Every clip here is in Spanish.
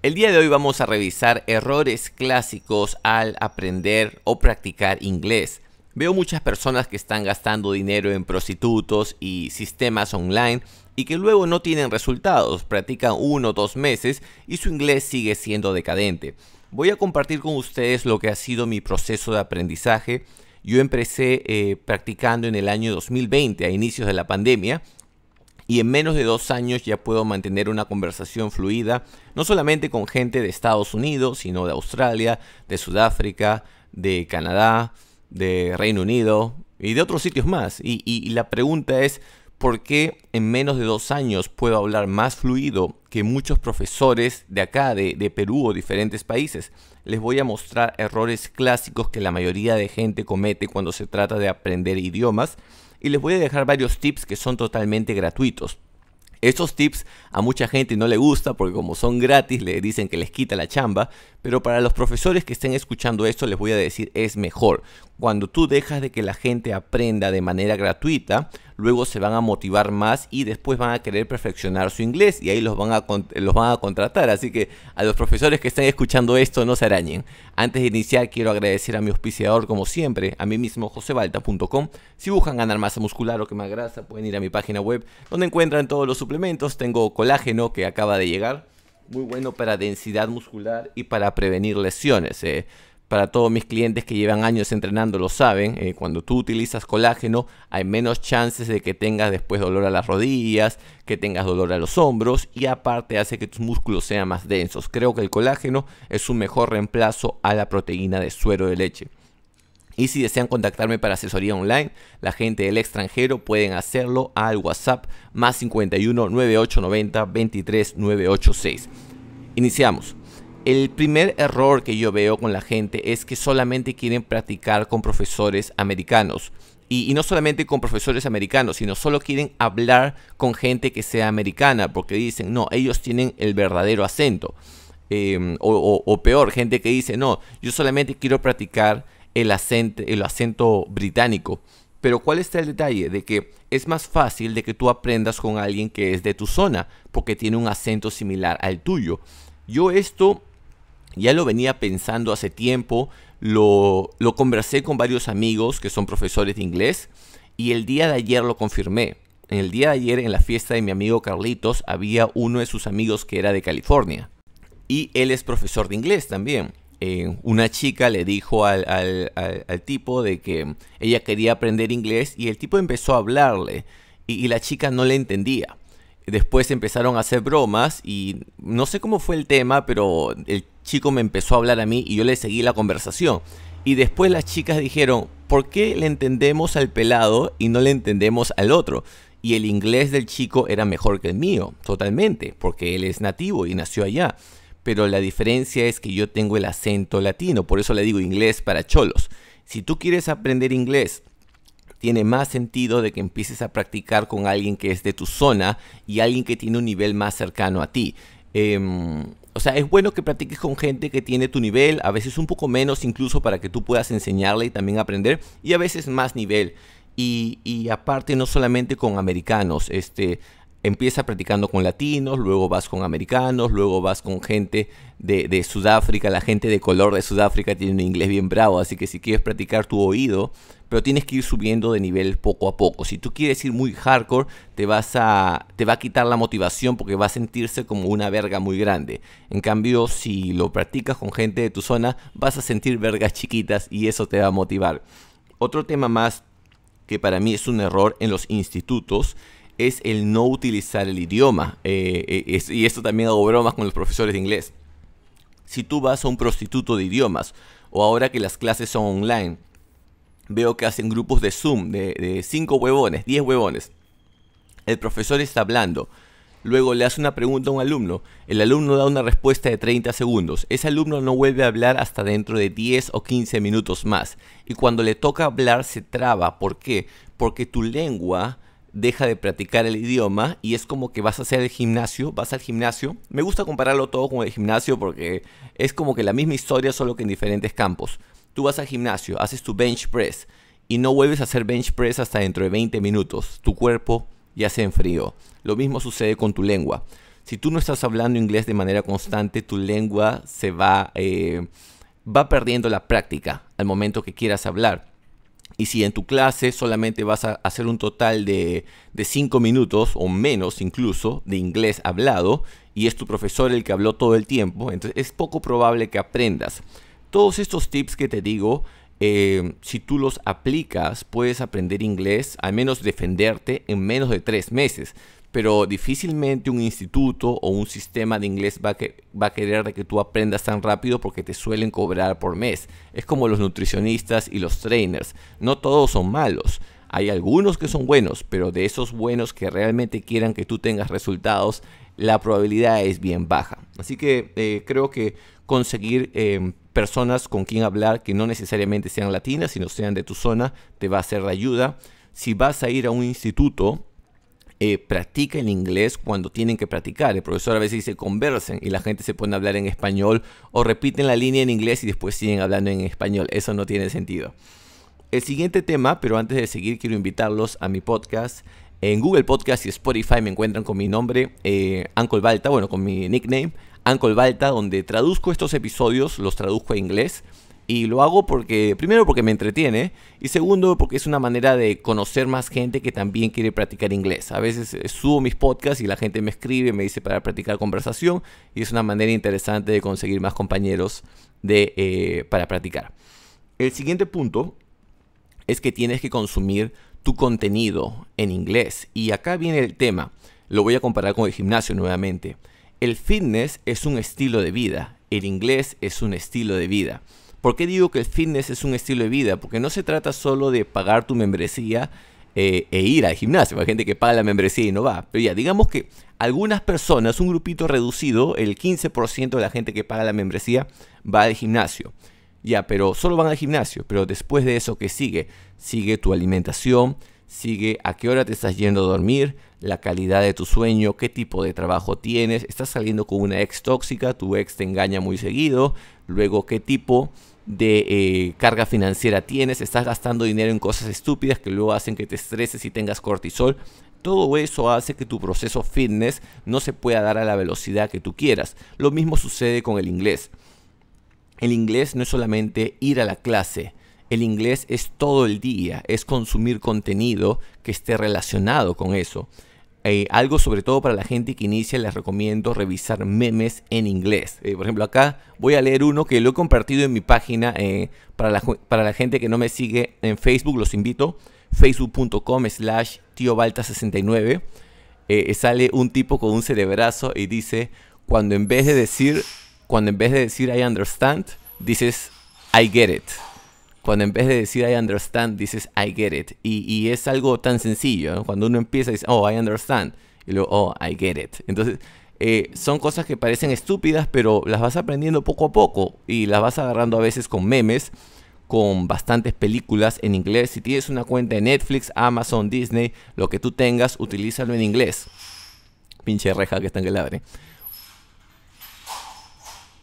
El día de hoy vamos a revisar errores clásicos al aprender o practicar inglés. Veo muchas personas que están gastando dinero en prostitutos y sistemas online y que luego no tienen resultados, practican uno o dos meses y su inglés sigue siendo decadente. Voy a compartir con ustedes lo que ha sido mi proceso de aprendizaje. Yo empecé eh, practicando en el año 2020, a inicios de la pandemia, y en menos de dos años ya puedo mantener una conversación fluida, no solamente con gente de Estados Unidos, sino de Australia, de Sudáfrica, de Canadá, de Reino Unido y de otros sitios más. Y, la pregunta es, ¿por qué en menos de dos años puedo hablar más fluido que muchos profesores de acá, de, de Perú o diferentes países? Les voy a mostrar errores clásicos que la mayoría de gente comete cuando se trata de aprender idiomas y les voy a dejar varios tips que son totalmente gratuitos. Estos tips a mucha gente no le gusta porque como son gratis le dicen que les quita la chamba, pero para los profesores que estén escuchando esto les voy a decir es mejor. Cuando tú dejas de que la gente aprenda de manera gratuita, luego se van a motivar más y después van a querer perfeccionar su inglés y ahí los van a, los van a contratar. Así que a los profesores que estén escuchando esto no se arañen. Antes de iniciar quiero agradecer a mi auspiciador como siempre, a mí mismo josebalta.com. Si buscan ganar masa muscular o que más grasa pueden ir a mi página web donde encuentran todos los suplementos. Tengo colágeno que acaba de llegar muy bueno para densidad muscular y para prevenir lesiones. Eh. Para todos mis clientes que llevan años entrenando lo saben, eh, cuando tú utilizas colágeno hay menos chances de que tengas después dolor a las rodillas, que tengas dolor a los hombros y aparte hace que tus músculos sean más densos. Creo que el colágeno es un mejor reemplazo a la proteína de suero de leche. Y si desean contactarme para asesoría online, la gente del extranjero pueden hacerlo al WhatsApp más 51 9890 23 Iniciamos. El primer error que yo veo con la gente es que solamente quieren practicar con profesores americanos. Y, no solamente con profesores americanos, sino solo quieren hablar con gente que sea americana, porque dicen, no, ellos tienen el verdadero acento. Em, o peor, gente que dice, no, yo solamente quiero practicar el acento, el acento británico. Pero ¿cuál está el detalle? De que es más fácil de que tú aprendas con alguien que es de tu zona, porque tiene un acento similar al tuyo. Yo esto ya lo venía pensando hace tiempo, lo, lo conversé con varios amigos que son profesores de inglés y el día de ayer lo confirmé. En el día de ayer en la fiesta de mi amigo Carlitos había uno de sus amigos que era de California y él es profesor de inglés también. Eh, una chica le dijo al, tipo de que ella quería aprender inglés y el tipo empezó a hablarle y, y, la chica no le entendía. Después empezaron a hacer bromas y no sé cómo fue el tema, pero el chico me empezó a hablar a mí y yo le seguí la conversación. Y después las chicas dijeron, ¿por qué le entendemos al pelado y no le entendemos al otro? Y el inglés del chico era mejor que el mío, totalmente, porque él es nativo y nació allá pero la diferencia es que yo tengo el acento latino, por eso le digo inglés para cholos. Si tú quieres aprender inglés, tiene más sentido de que empieces a practicar con alguien que es de tu zona y alguien que tiene un nivel más cercano a ti. Em, o sea, es bueno que practiques con gente que tiene tu nivel, a veces un poco menos incluso para que tú puedas enseñarle y también aprender, y a veces más nivel. Y, y, aparte no solamente con americanos, este, empieza practicando con latinos, luego vas con americanos, luego vas con gente de, Sudáfrica, la gente de color de Sudáfrica tiene un inglés bien bravo, así que si quieres practicar tu oído, pero tienes que ir subiendo de nivel poco a poco. Si tú quieres ir muy hardcore, te vas a te va a quitar la motivación porque va a sentirse como una verga muy grande. En cambio, si lo practicas con gente de tu zona, vas a sentir vergas chiquitas y eso te va a motivar. Otro tema más que para mí es un error en los institutos es el no utilizar el idioma. Eh, eh, y esto también hago bromas con los profesores de inglés. Si tú vas a un prostituto de idiomas, o ahora que las clases son online, veo que hacen grupos de Zoom de cinco huevones, 10 huevones. El profesor está hablando. Luego le hace una pregunta a un alumno. El alumno da una respuesta de 30 segundos. Ese alumno no vuelve a hablar hasta dentro de 10 o 15 minutos más. Y cuando le toca hablar se traba. ¿Por qué? Porque tu lengua deja de practicar el idioma y es como que vas a hacer el gimnasio, vas al gimnasio. Me gusta compararlo todo con el gimnasio porque es como que la misma historia solo que en diferentes campos. Tú vas al gimnasio, haces tu bench press y no vuelves a hacer bench press hasta dentro de 20 minutos. Tu cuerpo ya se enfrió. Lo mismo sucede con tu lengua. Si tú no estás hablando inglés de manera constante, tu lengua se va, eh, va perdiendo la práctica al momento que quieras hablar. Y si en tu clase solamente vas a hacer un total de 5 minutos o menos incluso de inglés hablado y es tu profesor el que habló todo el tiempo, entonces es poco probable que aprendas. Todos estos tips que te digo, eh, si tú los aplicas, puedes aprender inglés, al menos defenderte en menos de 3 meses pero difícilmente un instituto o un sistema de inglés va, que, va a querer que tú aprendas tan rápido porque te suelen cobrar por mes. Es como los nutricionistas y los trainers. No todos son malos. Hay algunos que son buenos, pero de esos buenos que realmente quieran que tú tengas resultados, la probabilidad es bien baja. Así que eh, creo que conseguir em, personas con quien hablar que no necesariamente sean latinas, sino sean de tu zona, te va a ser de ayuda. Si vas a ir a un instituto, eh, practica en inglés cuando tienen que practicar. El profesor a veces dice conversen y la gente se pone a hablar en español o repiten la línea en inglés y después siguen hablando en español. Eso no tiene sentido. El siguiente tema, pero antes de seguir quiero invitarlos a mi podcast. En Google Podcast y Spotify me encuentran con mi nombre, eh, Balta, bueno, con mi nickname, Ancol Balta, donde traduzco estos episodios, los traduzco a inglés y lo hago porque, primero porque me entretiene y segundo porque es una manera de conocer más gente que también quiere practicar inglés. A veces eh, subo mis podcasts y la gente me escribe, me dice para practicar conversación y es una manera interesante de conseguir más compañeros eh, para practicar. El siguiente punto es que tienes que consumir tu contenido en inglés. Y acá viene el tema. Lo voy a comparar con el gimnasio nuevamente. El fitness es un estilo de vida. El inglés es un estilo de vida. ¿Por qué digo que el fitness es un estilo de vida? Porque no se trata solo de pagar tu membresía eh, e ir al gimnasio. Hay gente que paga la membresía y no va. Pero ya, digamos que algunas personas, un grupito reducido, el 15% de la gente que paga la membresía va al gimnasio. Ya, pero solo van al gimnasio. Pero después de eso, ¿qué sigue? Sigue tu alimentación, sigue a qué hora te estás yendo a dormir, la calidad de tu sueño, qué tipo de trabajo tienes, estás saliendo con una ex tóxica, tu ex te engaña muy seguido, luego qué tipo de eh, carga financiera tienes, estás gastando dinero en cosas estúpidas que luego hacen que te estreses y tengas cortisol. Todo eso hace que tu proceso fitness no se pueda dar a la velocidad que tú quieras. Lo mismo sucede con el inglés. El inglés no es solamente ir a la clase, el inglés es todo el día, es consumir contenido que esté relacionado con eso. Eh, algo sobre todo para la gente que inicia, les recomiendo revisar memes en inglés. Eh, por ejemplo, acá voy a leer uno que lo he compartido en mi página. Eh, para, la, para la gente que no me sigue en Facebook, los invito. Facebook.com slash tío balta 69 sale un tipo con un cerebrazo y dice, cuando en vez de decir, cuando en vez de decir I understand, dices I get it cuando en vez de decir I understand, dices I get it. Y, es algo tan sencillo, cuando uno empieza dice, oh, I understand, y luego, oh, I get it. Entonces, eh, son cosas que parecen estúpidas, pero las vas aprendiendo poco a poco y las vas agarrando a veces con memes, con bastantes películas en inglés. Si tienes una cuenta de Netflix, Amazon, Disney, lo que tú tengas, utilízalo en inglés. Pinche reja que está en el ladre.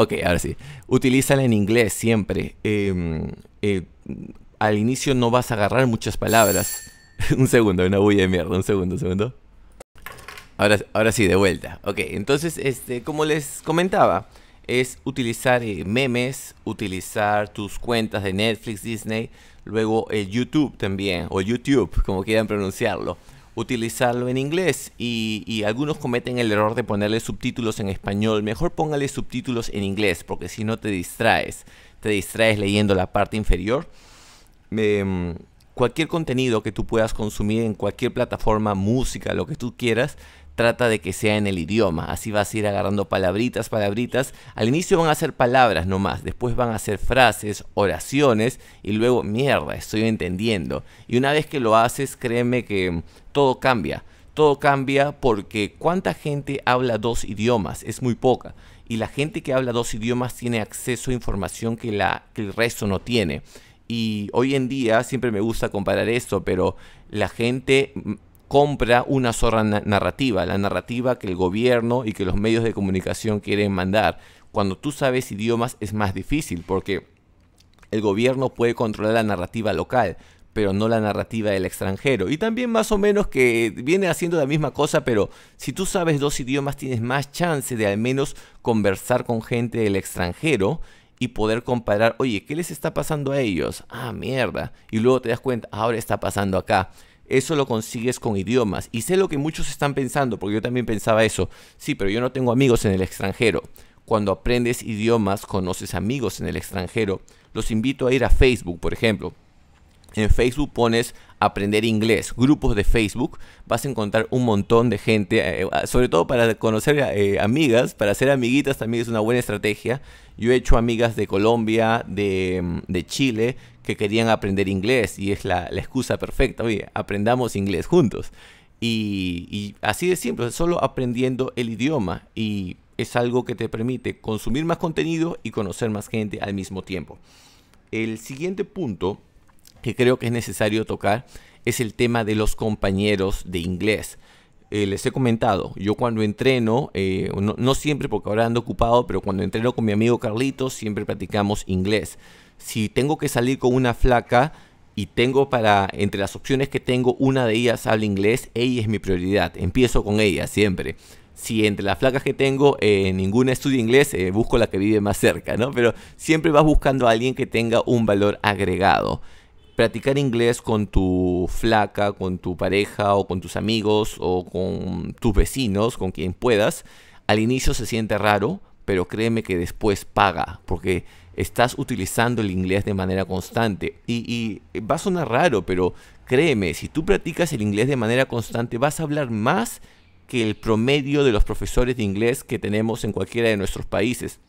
Ok, ahora sí. Utilízala en inglés siempre. Em, eh, al inicio no vas a agarrar muchas palabras. un segundo, una bulla de mierda, un segundo, un segundo. Ahora, ahora sí, de vuelta. Ok, entonces, este, como les comentaba, es utilizar eh, memes, utilizar tus cuentas de Netflix, Disney, luego el YouTube también, o YouTube, como quieran pronunciarlo utilizarlo en inglés y, algunos cometen el error de ponerle subtítulos en español. Mejor póngale subtítulos en inglés porque si no te distraes, te distraes leyendo la parte inferior. Em, cualquier contenido que tú puedas consumir en cualquier plataforma, música, lo que tú quieras, trata de que sea en el idioma. Así vas a ir agarrando palabritas, palabritas. Al inicio van a ser palabras nomás, después van a ser frases, oraciones y luego, mierda, estoy entendiendo. Y una vez que lo haces, créeme que mm, todo cambia. Todo cambia porque cuánta gente habla dos idiomas, es muy poca. Y la gente que habla dos idiomas tiene acceso a información que, la, el resto no tiene. Y hoy en día, siempre me gusta comparar esto, pero la gente mm, compra una zorra narrativa, la narrativa que el gobierno y que los medios de comunicación quieren mandar. Cuando tú sabes idiomas es más difícil porque el gobierno puede controlar la narrativa local, pero no la narrativa del extranjero. Y también más o menos que viene haciendo la misma cosa, pero si tú sabes dos idiomas tienes más chance de al menos conversar con gente del extranjero y poder comparar, oye, ¿qué les está pasando a ellos? Ah, mierda. Y luego te das cuenta, ah, ahora está pasando acá eso lo consigues con idiomas. Y sé lo que muchos están pensando, porque yo también pensaba eso. Sí, pero yo no tengo amigos en el extranjero. Cuando aprendes idiomas, conoces amigos en el extranjero. Los invito a ir a Facebook, por ejemplo en Facebook pones aprender inglés, grupos de Facebook, vas a encontrar un montón de gente, eh, eh, sobre todo para conocer eh, amigas, para ser amiguitas también es una buena estrategia. Yo he hecho amigas de Colombia, de, mm, Chile, que querían aprender inglés y es la, excusa perfecta, oye, aprendamos inglés juntos. Y, y así de simple, solo aprendiendo el idioma y es algo que te permite consumir más contenido y conocer más gente al mismo tiempo. El siguiente punto que creo que es necesario tocar es el tema de los compañeros de inglés. Eh, les he comentado, yo cuando entreno, eh, no, siempre porque ahora ando ocupado, pero cuando entreno con mi amigo Carlitos siempre practicamos inglés. Si tengo que salir con una flaca y tengo para, entre las opciones que tengo, una de ellas habla inglés, ella es mi prioridad, empiezo con ella siempre. Si entre las flacas que tengo eh, ninguna estudia inglés, busco la que vive más cerca, ¿no? Pero siempre vas buscando a alguien que tenga un valor agregado practicar inglés con tu flaca, con tu pareja o con tus amigos o con tus vecinos, con quien puedas, al inicio se siente raro, pero créeme que después paga, porque estás utilizando el inglés de manera constante. Y, va a sonar raro, pero créeme, si tú practicas el inglés de manera constante, vas a hablar más que el promedio de los profesores de inglés que tenemos en cualquiera de nuestros países.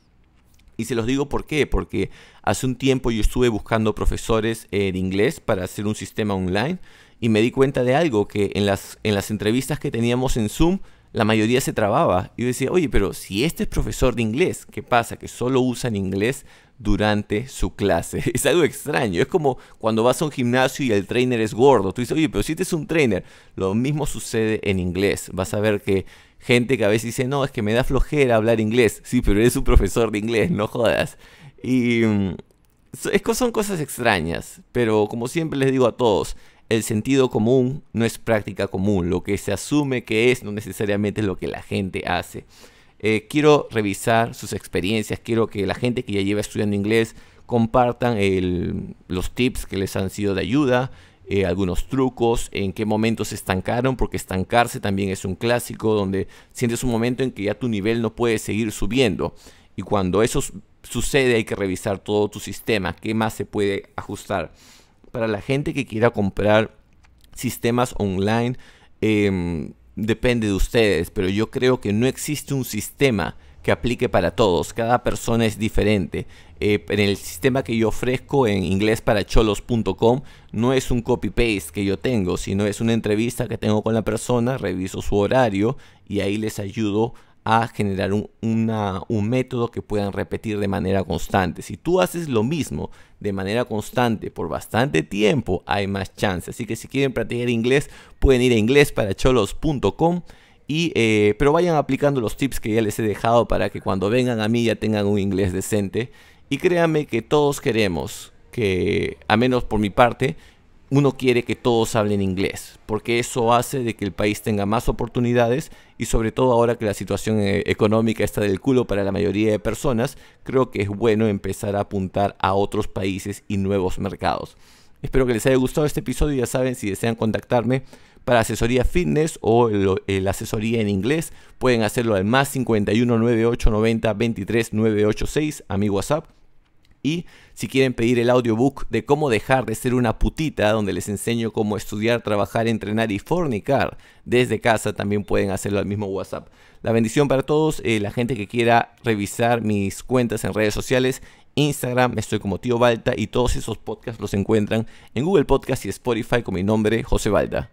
Y se los digo por qué, porque hace un tiempo yo estuve buscando profesores de inglés para hacer un sistema online y me di cuenta de algo, que en las, en las entrevistas que teníamos en Zoom, la mayoría se trababa. Y yo decía, oye, pero si este es profesor de inglés, ¿qué pasa? Que solo usan inglés durante su clase. Es algo extraño. Es como cuando vas a un gimnasio y el trainer es gordo. Tú dices, oye, pero si este es un trainer. Lo mismo sucede en inglés. Vas a ver que gente que a veces dice, no, es que me da flojera hablar inglés. Sí, pero eres un profesor de inglés, no jodas. Y mm, son cosas extrañas, pero como siempre les digo a todos, el sentido común no es práctica común. Lo que se asume que es no necesariamente es lo que la gente hace. Eh, quiero revisar sus experiencias, quiero que la gente que ya lleva estudiando inglés compartan el, los tips que les han sido de ayuda, eh, algunos trucos, en qué momentos se estancaron, porque estancarse también es un clásico donde sientes un momento en que ya tu nivel no puede seguir subiendo. Y cuando eso sucede hay que revisar todo tu sistema, qué más se puede ajustar. Para la gente que quiera comprar sistemas online, em, depende de ustedes, pero yo creo que no existe un sistema que aplique para todos. Cada persona es diferente. Eh, en el sistema que yo ofrezco en inglesparacholos.com no es un copy-paste que yo tengo, sino es una entrevista que tengo con la persona, reviso su horario y ahí les ayudo a generar un, método que puedan repetir de manera constante. Si tú haces lo mismo de manera constante por bastante tiempo, hay más chance. Así que si quieren practicar inglés, pueden ir a inglesparacholos.com eh, pero vayan aplicando los tips que ya les he dejado para que cuando vengan a mí ya tengan un inglés decente. Y créanme que todos queremos que, a menos por mi parte, uno quiere que todos hablen inglés, porque eso hace de que el país tenga más oportunidades y sobre todo ahora que la situación eh, económica está del culo para la mayoría de personas, creo que es bueno empezar a apuntar a otros países y nuevos mercados. Espero que les haya gustado este episodio, ya saben, si desean contactarme, para asesoría fitness o la asesoría en inglés, pueden hacerlo al más 51 98 23 986 a mi WhatsApp. Y si quieren pedir el audiobook de cómo dejar de ser una putita, donde les enseño cómo estudiar, trabajar, entrenar y fornicar desde casa, también pueden hacerlo al mismo WhatsApp. La bendición para todos, eh, la gente que quiera revisar mis cuentas en redes sociales, Instagram, estoy como Tío Balta y todos esos podcasts los encuentran en Google Podcast y Spotify con mi nombre, José Balta.